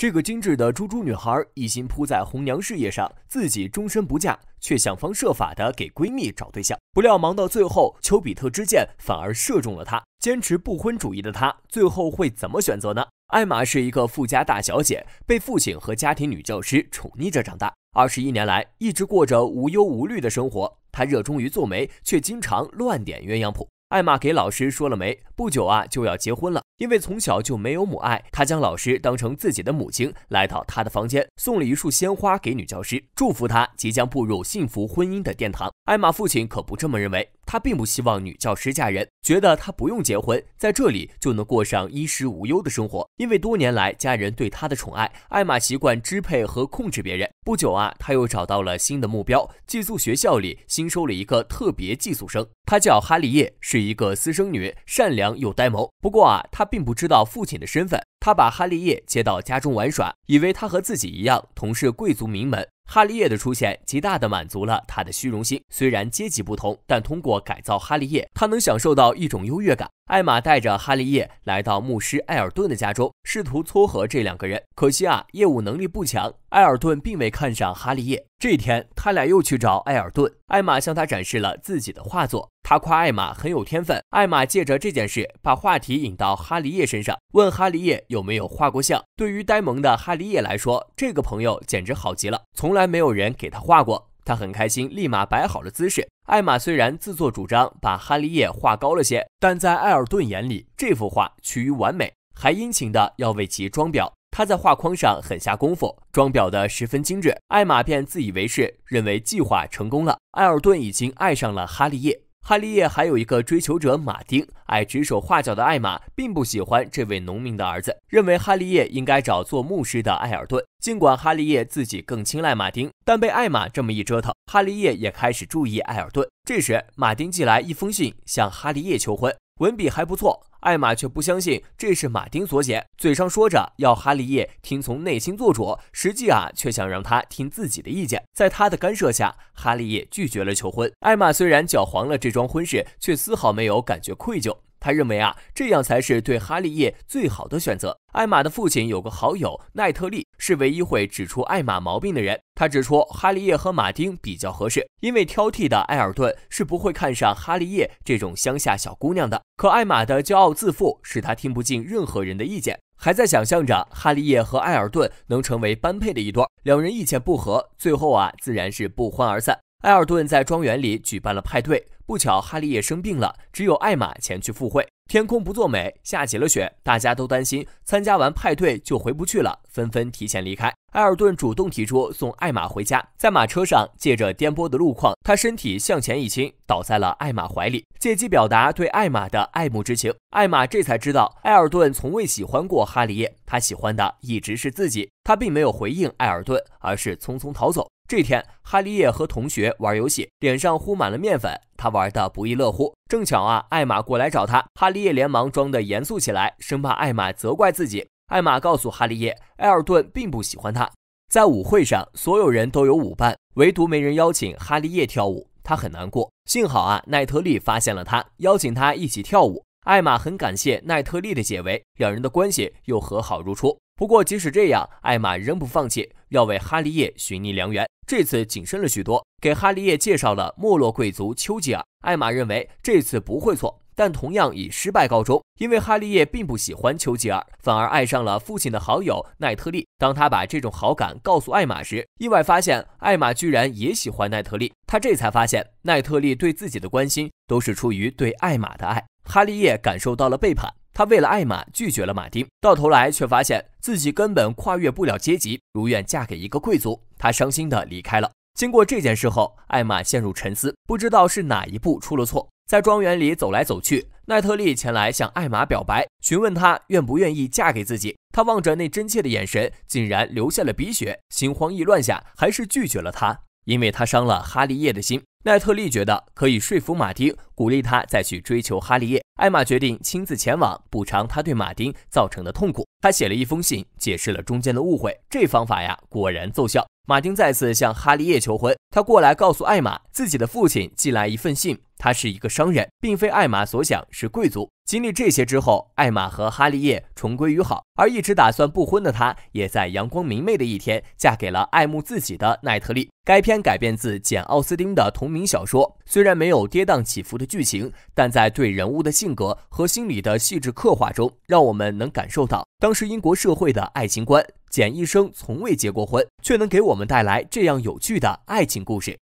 这个精致的猪猪女孩一心扑在红娘事业上，自己终身不嫁，却想方设法的给闺蜜找对象。不料忙到最后，丘比特之箭反而射中了她。坚持不婚主义的她，最后会怎么选择呢？艾玛是一个富家大小姐，被父亲和家庭女教师宠溺着长大。二十一年来，一直过着无忧无虑的生活。她热衷于做媒，却经常乱点鸳鸯谱。艾玛给老师说了没？不久啊，就要结婚了。因为从小就没有母爱，她将老师当成自己的母亲。来到她的房间，送了一束鲜花给女教师，祝福她即将步入幸福婚姻的殿堂。艾玛父亲可不这么认为。他并不希望女教师嫁人，觉得她不用结婚，在这里就能过上衣食无忧的生活。因为多年来家人对她的宠爱，艾玛习惯支配和控制别人。不久啊，他又找到了新的目标。寄宿学校里新收了一个特别寄宿生，她叫哈利叶，是一个私生女，善良又呆萌。不过啊，她并不知道父亲的身份。他把哈利叶接到家中玩耍，以为她和自己一样，同是贵族名门。哈利叶的出现极大地满足了他的虚荣心。虽然阶级不同，但通过改造哈利叶，他能享受到一种优越感。艾玛带着哈利叶来到牧师艾尔顿的家中，试图撮合这两个人。可惜啊，业务能力不强，艾尔顿并未看上哈利叶。这天，他俩又去找艾尔顿，艾玛向他展示了自己的画作，他夸艾玛很有天分。艾玛借着这件事把话题引到哈利叶身上，问哈利叶有没有画过像。对于呆萌的哈利叶来说，这个朋友简直好极了，从来没有人给他画过。他很开心，立马摆好了姿势。艾玛虽然自作主张把哈利叶画高了些，但在艾尔顿眼里，这幅画趋于完美，还殷勤的要为其装裱。他在画框上很下功夫，装裱的十分精致。艾玛便自以为是，认为计划成功了。艾尔顿已经爱上了哈利叶。哈利叶还有一个追求者马丁，爱指手画脚的艾玛并不喜欢这位农民的儿子，认为哈利叶应该找做牧师的艾尔顿。尽管哈利叶自己更青睐马丁，但被艾玛这么一折腾，哈利叶也开始注意艾尔顿。这时，马丁寄来一封信，向哈利叶求婚。文笔还不错，艾玛却不相信这是马丁所写。嘴上说着要哈利叶听从内心做主，实际啊却想让他听自己的意见。在他的干涉下，哈利叶拒绝了求婚。艾玛虽然搅黄了这桩婚事，却丝毫没有感觉愧疚。他认为啊，这样才是对哈利叶最好的选择。艾玛的父亲有个好友奈特利，是唯一会指出艾玛毛病的人。他指出哈利叶和马丁比较合适，因为挑剔的艾尔顿是不会看上哈利叶这种乡下小姑娘的。可艾玛的骄傲自负使他听不进任何人的意见，还在想象着哈利叶和艾尔顿能成为般配的一对。两人意见不合，最后啊，自然是不欢而散。埃尔顿在庄园里举办了派对，不巧哈利也生病了，只有艾玛前去赴会。天空不作美，下起了雪，大家都担心参加完派对就回不去了，纷纷提前离开。埃尔顿主动提出送艾玛回家，在马车上借着颠簸的路况，他身体向前一倾，倒在了艾玛怀里，借机表达对艾玛的爱慕之情。艾玛这才知道埃尔顿从未喜欢过哈利叶，他喜欢的一直是自己。他并没有回应埃尔顿，而是匆匆逃走。这天，哈利叶和同学玩游戏，脸上糊满了面粉，他玩的不亦乐乎。正巧啊，艾玛过来找他，哈利叶连忙装的严肃起来，生怕艾玛责怪自己。艾玛告诉哈利叶，埃尔顿并不喜欢他，在舞会上，所有人都有舞伴，唯独没人邀请哈利叶跳舞，他很难过。幸好啊，奈特利发现了他，邀请他一起跳舞。艾玛很感谢奈特利的解围，两人的关系又和好如初。不过，即使这样，艾玛仍不放弃，要为哈利叶寻觅良缘。这次谨慎了许多，给哈利叶介绍了没落贵族丘吉尔。艾玛认为这次不会错。但同样以失败告终，因为哈利叶并不喜欢丘吉尔，反而爱上了父亲的好友奈特利。当他把这种好感告诉艾玛时，意外发现艾玛居然也喜欢奈特利。他这才发现奈特利对自己的关心都是出于对艾玛的爱。哈利叶感受到了背叛，他为了艾玛拒绝了马丁，到头来却发现自己根本跨越不了阶级，如愿嫁给一个贵族。他伤心的离开了。经过这件事后，艾玛陷入沉思，不知道是哪一步出了错。在庄园里走来走去，奈特利前来向艾玛表白，询问她愿不愿意嫁给自己。她望着那真切的眼神，竟然流下了鼻血。心慌意乱下，还是拒绝了他，因为他伤了哈利叶的心。奈特利觉得可以说服马丁，鼓励他再去追求哈利叶。艾玛决定亲自前往补偿他对马丁造成的痛苦。他写了一封信，解释了中间的误会。这方法呀，果然奏效。马丁再次向哈利叶求婚，他过来告诉艾玛，自己的父亲寄来一份信，他是一个商人，并非艾玛所想是贵族。经历这些之后，艾玛和哈利叶重归于好，而一直打算不婚的他，也在阳光明媚的一天嫁给了爱慕自己的奈特利。该片改编自简·奥斯汀的同名小说，虽然没有跌宕起伏的剧情，但在对人物的性格和心理的细致刻画中，让我们能感受到当时英国社会的爱情观。简一生从未结过婚，却能给我们带来这样有趣的爱情故事。